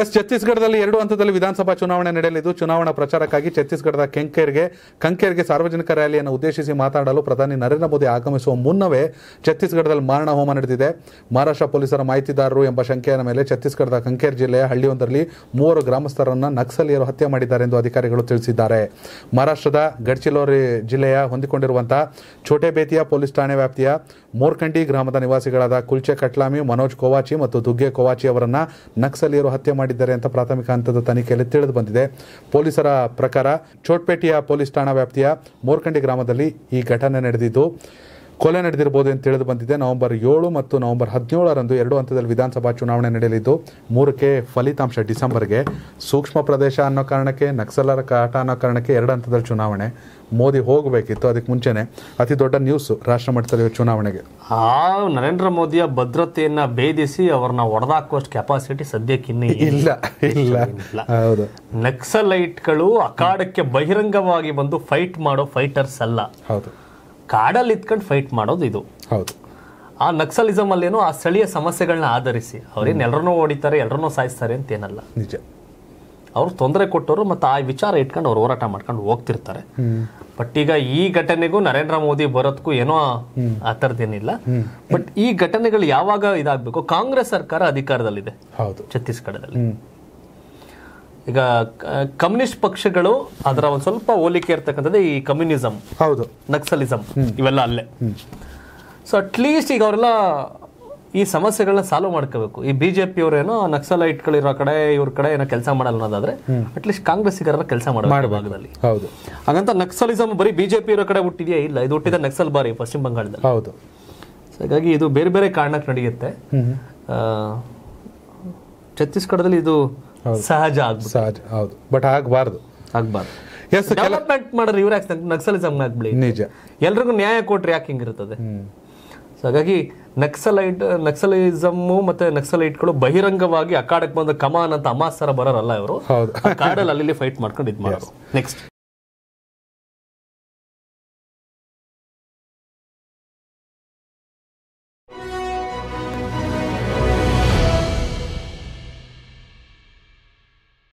S ಛತ್ತೀಸ್ಗಢದಲ್ಲಿ ಎರಡು ಹಂತದಲ್ಲಿ ವಿಧಾನಸಭಾ ಚುನಾವಣೆ ನಡೆಯಲಿದ್ದು ಚುನಾವಣಾ ಪ್ರಚಾರಕ್ಕಾಗಿ ಛತ್ತೀಸ್ಗಢದ ಕೆಂಕೇರ್ಗೆ ಕಂಕೇರ್ಗೆ ಸಾರ್ವಜನಿಕ ರ್ಯಾಲಿಯನ್ನು ಉದ್ದೇಶಿಸಿ ಮಾತನಾಡಲು ಪ್ರಧಾನಿ ನರೇಂದ್ರ ಮೋದಿ ಆಗಮಿಸುವ ಮುನ್ನವೇ ಛತ್ತೀಸ್ಗಢದಲ್ಲಿ ಮಾರಣ ಹೋಮ ನಡೆದಿದೆ ಮಹಾರಾಷ್ಟ್ರ ಪೊಲೀಸರ ಮಾಹಿತಿದಾರರು ಎಂಬ ಶಂಕೆಯ ಮೇಲೆ ಛತ್ತೀಸ್ಗಢದ ಕಂಕೇರ್ ಜಿಲ್ಲೆಯ ಹಳ್ಳಿಯೊಂದರಲ್ಲಿ ಮೂವರು ಗ್ರಾಮಸ್ಥರನ್ನು ನಕ್ಸಲಿಯರು ಹತ್ಯೆ ಮಾಡಿದ್ದಾರೆ ಎಂದು ಅಧಿಕಾರಿಗಳು ತಿಳಿಸಿದ್ದಾರೆ ಮಹಾರಾಷ್ಟ್ರದ ಗಡ್ಚಿಲೋರಿ ಜಿಲ್ಲೆಯ ಹೊಂದಿಕೊಂಡಿರುವಂತಹ ಛೋಟೆಬೇತಿಯ ಪೊಲೀಸ್ ಠಾಣೆ ವ್ಯಾಪ್ತಿಯ ಮೋರ್ಕಂಡಿ ಗ್ರಾಮದ ನಿವಾಸಿಗಳಾದ ಕುಲ್ಚೆ ಕಟ್ಲಾಮಿ ಮನೋಜ್ ಕೋವಾಚಿ ಮತ್ತು ದುಗ್ಗೆ ಕೋವಾಚಿ ಅವರನ್ನು ನಕ್ಸಲೀಯರು ಹತ್ಯೆ ಮಾಡಿದ್ದಾರೆ ಅಂತ ಪ್ರಾಥಮಿಕ ಹಂತದ ತನಿಖೆಯಲ್ಲಿ ತಿಳಿದು ಬಂದಿದೆ ಪೊಲೀಸರ ಪ್ರಕಾರ ಚೋಟ್ಪೇಟೆಯ ಪೊಲೀಸ್ ಠಾಣಾ ವ್ಯಾಪ್ತಿಯ ಮೋರ್ಕಂಡಿ ಗ್ರಾಮದಲ್ಲಿ ಈ ಘಟನೆ ನಡೆದಿದ್ದು ಕೊಲೆ ನಡೆದಿರಬಹುದು ಅಂತ ತಿಳಿದು ಬಂದಿದೆ ನವೆಂಬರ್ ಏಳು ಮತ್ತು ನವೆಂಬರ್ ಹದಿನೇಳರಂದು ಎರಡು ಹಂತದಲ್ಲಿ ವಿಧಾನಸಭಾ ಚುನಾವಣೆ ನಡೆಯಲಿದ್ದು ಮೂರಕ್ಕೆ ಫಲಿತಾಂಶ ಡಿಸೆಂಬರ್ಗೆ ಸೂಕ್ಷ್ಮ ಪ್ರದೇಶ ಅನ್ನೋ ಕಾರಣಕ್ಕೆ ನಕ್ಸಲರ ಕಾಟ ಅನ್ನೋ ಕಾರಣಕ್ಕೆ ಎರಡು ಹಂತದಲ್ಲಿ ಚುನಾವಣೆ ಮೋದಿ ಹೋಗಬೇಕಿತ್ತು ಅದಕ್ಕೆ ಮುಂಚೆನೆ ಅತಿ ದೊಡ್ಡ ನ್ಯೂಸ್ ರಾಷ್ಟ್ರ ಮಟ್ಟದಲ್ಲಿ ಚುನಾವಣೆಗೆ ಆ ನರೇಂದ್ರ ಮೋದಿಯ ಭದ್ರತೆಯನ್ನ ಭೇದಿಸಿ ಅವ್ರನ್ನ ಒಡೆದಾಕುವಷ್ಟು ಕೆಪಾಸಿಟಿ ಸದ್ಯಕ್ಕೆ ಇನ್ನೂ ಇಲ್ಲ ಇಲ್ಲ ಹೌದು ನಕ್ಸಲೈಟ್ಗಳು ಅಖಾಡಕ್ಕೆ ಬಹಿರಂಗವಾಗಿ ಬಂದು ಫೈಟ್ ಮಾಡೋ ಫೈಟರ್ಸ್ ಅಲ್ಲ ಹೌದು ಕಾಡಲ್ಲಿ ಇತ್ಕೊಂಡು ಫೈಟ್ ಮಾಡೋದು ಇದು ಹೌದು ಆ ನಕ್ಸಲಿಸಮ್ ಅಲ್ಲೇನೋ ಆ ಸ್ಥಳೀಯ ಸಮಸ್ಯೆಗಳನ್ನ ಆಧರಿಸಿ ಅವ್ರೇನು ಎಲ್ಲರನ್ನೂ ಓಡಿತಾರೆ ಎಲ್ಲರನ್ನೂ ಸಾಯಿಸ್ತಾರೆ ಅಂತ ಏನಲ್ಲ ನಿಜ ಅವ್ರು ತೊಂದರೆ ಕೊಟ್ಟವರು ಮತ್ತೆ ಆ ವಿಚಾರ ಇಟ್ಕೊಂಡು ಅವ್ರು ಹೋರಾಟ ಮಾಡ್ಕೊಂಡು ಹೋಗ್ತಿರ್ತಾರೆ ಬಟ್ ಈಗ ಈ ಘಟನೆಗೂ ನರೇಂದ್ರ ಮೋದಿ ಬರೋದಕ್ಕೂ ಏನೋ ಆ ಥರದೇನಿಲ್ಲ ಬಟ್ ಈ ಘಟನೆಗಳು ಯಾವಾಗ ಇದಾಗಬೇಕು ಕಾಂಗ್ರೆಸ್ ಸರ್ಕಾರ ಅಧಿಕಾರದಲ್ಲಿದೆ ಹೌದು ಛತ್ತೀಸ್ಗಢದಲ್ಲಿ ಈಗ ಕಮ್ಯುನಿಸ್ಟ್ ಪಕ್ಷಗಳು ಅದರ ಒಂದು ಸ್ವಲ್ಪ ಹೋಲಿಕೆ ಇರ್ತಕ್ಕಂಥದ್ದು ಈ ಕಮ್ಯುನಿಸಂ ಹೌದು ನಕ್ಸಲಿಸಮ್ ಇವೆಲ್ಲ ಅಲ್ಲೇ ಸೊ ಅಟ್ಲೀಸ್ಟ್ ಈಗ ಅವರೆಲ್ಲ ಈ ಸಮಸ್ಯೆಗಳನ್ನ ಸಾಲ್ವ್ ಮಾಡ್ಕೋಬೇಕು ಈ ಬಿಜೆಪಿ ಅವರೇನೋ ನಕ್ಸಲೈಟ್ಗಳಿರೋ ಕಡೆ ಇವ್ರ ಕಡೆ ಏನೋ ಕೆಲಸ ಮಾಡಲ್ಲ ಅನ್ನೋದಾದ್ರೆ ಅಟ್ಲೀಸ್ಟ್ ಕಾಂಗ್ರೆಸ್ಸಿಗರೆಲ್ಲ ಕೆಲಸ ಭಾಗದಲ್ಲಿ ಹೌದು ಹಾಗಂತ ನಕ್ಸಲಿಸಂ ಬರೀ ಬಿಜೆಪಿ ಇರೋ ಕಡೆ ಹುಟ್ಟಿದೆಯಾ ಇಲ್ಲ ಇದು ಹುಟ್ಟಿದ ನಕ್ಸಲ್ ಬಾರಿ ಪಶ್ಚಿಮ ಬಂಗಾಳದಲ್ಲಿ ಹೌದು ಸೊ ಹಾಗಾಗಿ ಇದು ಬೇರೆ ಬೇರೆ ಕಾರಣಕ್ಕೆ ನಡೆಯುತ್ತೆ ಛತ್ತೀಸ್ಗಢದಲ್ಲಿ ಇದು ಸಹಜ ಸಹಜ ಹೌದು ಬಟ್ ಆಗಬಾರ್ದು ಆಗಬಾರ್ದು ಎಸ್ ಡೆವಲಪ್ಮೆಂಟ್ ಮಾಡಿದ್ರೆ ಇವ್ರ ನಕ್ಸಲಿಸಮ್ ಆಗ್ಬಿಡಿ ನಿಜ ಎಲ್ರಿಗೂ ನ್ಯಾಯ ಕೊಟ್ರೆ ಯಾಕೆ ಹಿಂಗಿರ್ತದೆ ಸೊ ಹಾಗಾಗಿ ನಕ್ಸಲೈಟ್ ನಕ್ಸಲಿಸಮ್ ಮತ್ತೆ ನಕ್ಸಲೈಟ್ಗಳು ಬಹಿರಂಗವಾಗಿ ಅಕಾಡಕ್ಕೆ ಬಂದ ಕಮಾನ್ ಅಂತ ಅಮಾಸರ ಬರೋರಲ್ಲ ಇವರು ಕಾಡಲ್ಲಿ ಅಲ್ಲಿ ಫೈಟ್ ಮಾಡ್ಕೊಂಡು ಇದ್ ಮಾಡೋರು ನೆಕ್ಸ್ಟ್